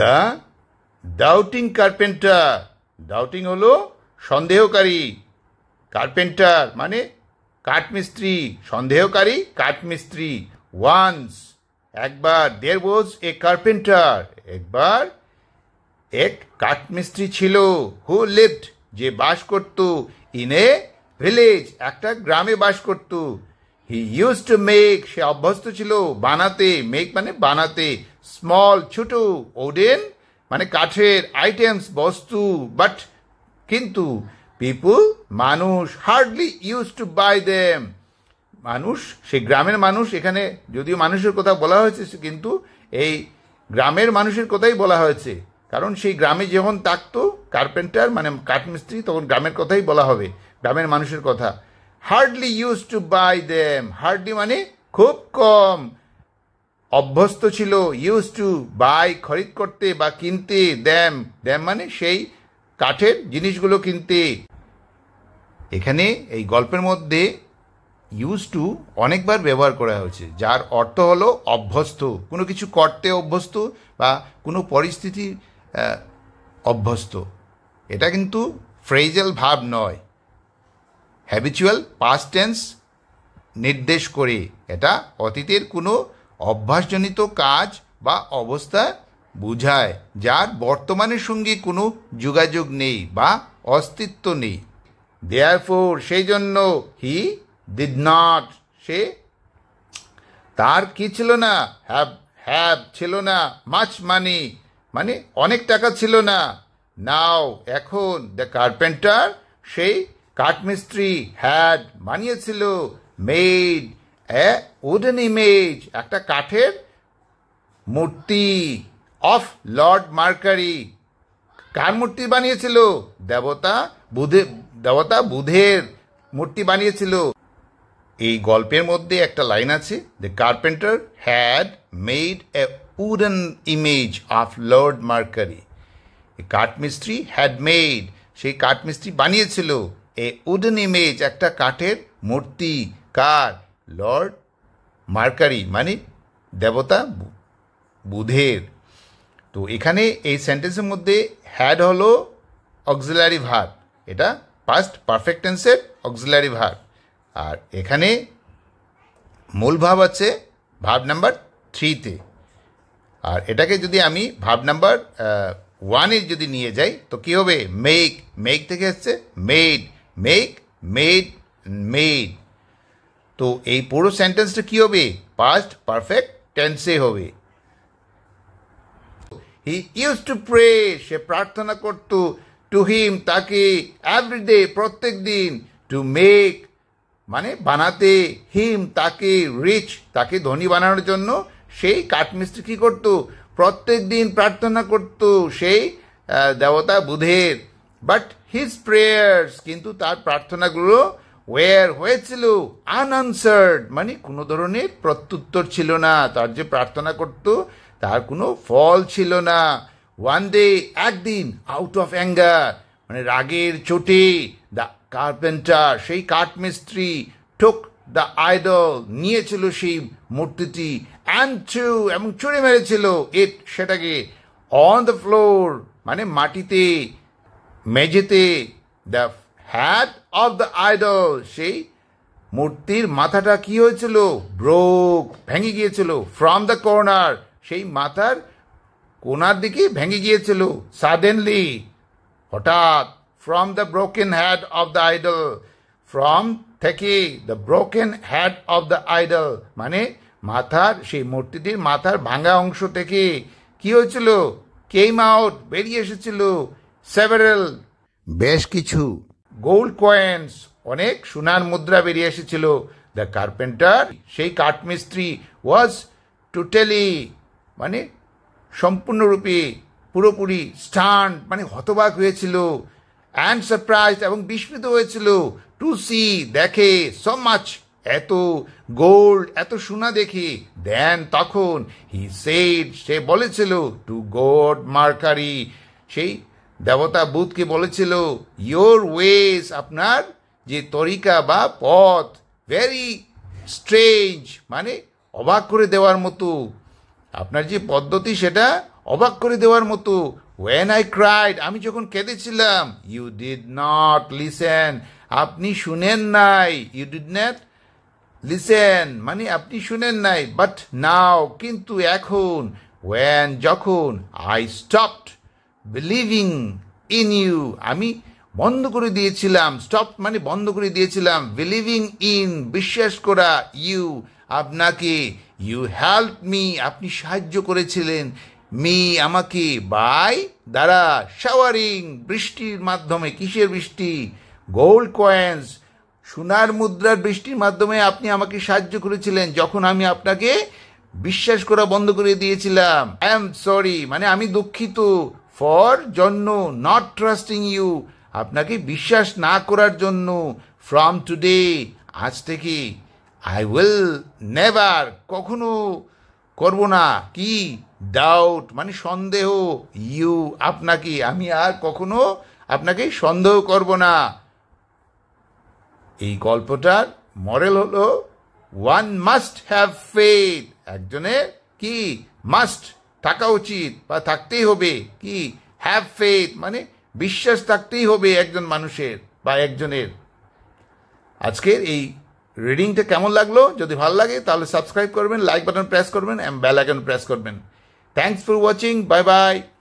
the doubting carpenter doubting হলো সন্দেহকারী carpenter মানে কাঠমিস্ত্রি সন্দেহকারী কাঠমিস্ত্রি once একবার দের ওয়াজ এ কার্পেন্টার একবার এক কাঠমিস্ত্রি ছিল হু লিভড যে বাস করত ইন এ ভিলেজ একটা গ্রামে বাস করত হি ইউজ টু মেক সে অভ্যস্ত ছিল বানাতে মেক মানে বানাতে স্মল ছোট ওডেন মানে কাঠের আইটেমস বস্তু বাট কিন্তু পিপুল মানুষ hardly use to buy them মানুষ সেই গ্রামের মানুষ এখানে যদিও মানুষের কথা বলা হয়েছে কিন্তু এই গ্রামের মানুষের কথাই বলা হয়েছে কারণ সেই গ্রামে যখন থাকতো কার্পেন্টার মানে কাঠমিস্ত্রি তখন গ্রামের কথাই বলা হবে গ্রামের মানুষের কথা hardly use to buy them hardly মানে খুব কম অভ্যস্ত ছিল ইউজ টু বাই খরিদ করতে বা কিনতে দ্যাম দ্যাম মানে সেই কাঠের জিনিসগুলো কিনতে এখানে এই গল্পের মধ্যে ইউজ টু অনেকবার ব্যবহার করা হয়েছে যার অর্থ হলো অভ্যস্ত কোনো কিছু করতে অভ্যস্ত বা কোনো পরিস্থিতি অভ্যস্ত এটা কিন্তু ফ্রেজাল ভাব নয় হ্যাবিচুয়াল পাস্ট টেন্স নির্দেশ করে এটা অতীতের কোনো অভ্যাসজনিত কাজ বা অবস্থা বুঝায় যার বর্তমানের সঙ্গে কোনো যোগাযোগ নেই বা অস্তিত্ব নেই দেয়ার ফোর সেই জন্য হি ডিড নট সে তার কি ছিল না হ্যাভ হ্যাভ ছিল না মাছ মানি মানে অনেক টাকা ছিল না নাও এখন দ্য কার্পেন্টার সেই কাঠমিস্ত্রি হ্যাড বানিয়েছিল মেড এ উডেন ইমেজ একটা কাঠের মূর্তি অফ লর্ড মার্কারি কার মূর্তি বানিয়েছিল দেবতা বুধে দেবতা বুধের মূর্তি বানিয়েছিল এই গল্পের মধ্যে একটা লাইন আছে the carpenter had made a wooden image of lord Mercury কাঠমিস্ত্রি হ্যাড মেড সেই কাঠমিস্ত্রি বানিয়েছিল এ উডেন ইমেজ একটা কাঠের মূর্তি কার লর্ড মার্কারি মানে দেবতা বুধের তো এখানে এই সেন্টেন্সের মধ্যে হ্যাড হলো অক্সিলারি ভার এটা পাস্ট পারফেক্ট টেন্সের অক্সিলারি ভার আর এখানে মূল ভাব আছে ভাব নাম্বার থ্রিতে আর এটাকে যদি আমি ভাব নাম্বার ওয়ানে যদি নিয়ে যাই তো কী হবে মেক মেক থেকে এসছে মেড মেক মেড মেড তো এই পুরো সেন্টেন্সটা কী হবে পাস্ট পারফেক্ট টেন্সে হবে হি ইউজ টু প্রে সে প্রার্থনা করত টু হিম তাকে এভরিডে প্রত্যেক দিন টু মেক মানে বানাতে হিম তাকে রিচ তাকে ধনী বানানোর জন্য সেই কাঠমিস্ত্রি কী করতো প্রত্যেক দিন প্রার্থনা করত সেই দেবতা বুধের বাট হিজ প্রেয়ার্স কিন্তু তার প্রার্থনাগুলো ওয়ার হয়েছিল আনআনসার্ড মানে কোনো ধরনের প্রত্যুত্তর ছিল না তার যে প্রার্থনা করত তার কোনো ফল ছিল না ওয়ান ডে একদিন আউট অফ অ্যাঙ্গার মানে রাগের চোটে দ্য কার্পেন্টার সেই কাঠমিস্ত্রি ঠোক দ্য আইডল নিয়েছিল সেই মূর্তিটি অ্যান্ড টু এবং চুড়ে মেরেছিল এট সেটাকে অন দ্য ফ্লোর মানে মাটিতে মেঝেতে the head of the idol সেই মূর্তির মাথাটা কি হয়েছিল ব্রোক ভেঙে গিয়েছিল ফ্রম দ্য কর্নার সেই মাথার কোনার দিকে ভেঙে গিয়েছিল সাডেনলি হঠাৎ from the broken head of the idol from থেকে the broken head of the idol মানে মাথার সেই মূর্তিটির মাথার ভাঙা অংশ থেকে কি হয়েছিল কেম আউট বেরিয়ে এসেছিল সেভারেল বেশ কিছু গোল্ড কয়েন্স অনেক সোনার মুদ্রা বেরিয়ে এসেছিল দ্য কার্পেন্টার সেই কাঠমিস্ত্রি ওয়াজ টোটালি মানে সম্পূর্ণরূপে পুরোপুরি স্টান মানে হতবাক হয়েছিল অ্যান্ড সারপ্রাইজ এবং বিস্মিত হয়েছিল টু সি দেখে সো মাচ এত গোল্ড এত সোনা দেখে দেন তখন হি সেড সে বলেছিল টু গোড মার্কারি সেই দেবতা বুধকে বলেছিল ইয়োর ওয়েস আপনার যে তরিকা বা পথ ভেরি স্ট্রেঞ্জ মানে অবাক করে দেওয়ার মতো আপনার যে পদ্ধতি সেটা অবাক করে দেওয়ার মতো ওয়েন আই ক্রাইড আমি যখন কেঁদেছিলাম ইউ ডিড নট লিসেন আপনি শুনেন নাই ইউ ডিড নট লিসেন মানে আপনি শুনেন নাই বাট নাও কিন্তু এখন ওয়েন যখন I stopped believing in you আমি বন্ধ করে দিয়েছিলাম স্টপ মানে বন্ধ করে দিয়েছিলাম বিলিভিং ইন বিশ্বাস করা ইউ আপনাকে ইউ হেল্প মি আপনি সাহায্য করেছিলেন মি আমাকে বাই দ্বারা শাওয়ারিং বৃষ্টির মাধ্যমে কিসের বৃষ্টি গোল্ড কয়েন্স সোনার মুদ্রার বৃষ্টির মাধ্যমে আপনি আমাকে সাহায্য করেছিলেন যখন আমি আপনাকে বিশ্বাস করা বন্ধ করে দিয়েছিলাম আই এম সরি মানে আমি দুঃখিত ফর জন্য নট ট্রাস্টিং ইউ আপনাকে বিশ্বাস না করার জন্য ফ্রম টুডে আজ থেকে আই উইল নেভার কখনো করব না কি ডাউট মানে সন্দেহ ইউ আপনাকে আমি আর কখনো আপনাকে সন্দেহ করব না এই গল্পটার মডেল হলো ওয়ান মাস্ট হ্যাভ ফেথ একজনের কি মাস্ট থাকা উচিত বা থাকতেই হবে কি হ্যাভ ফেথ মানে বিশ্বাস থাকতেই হবে একজন মানুষের বা একজনের আজকের এই রিডিংটা কেমন লাগলো যদি ভালো লাগে তাহলে সাবস্ক্রাইব করবেন লাইক বাটন প্রেস করবেন অ্যান্ড বেল আইকন প্রেস করবেন thanks for watching bye by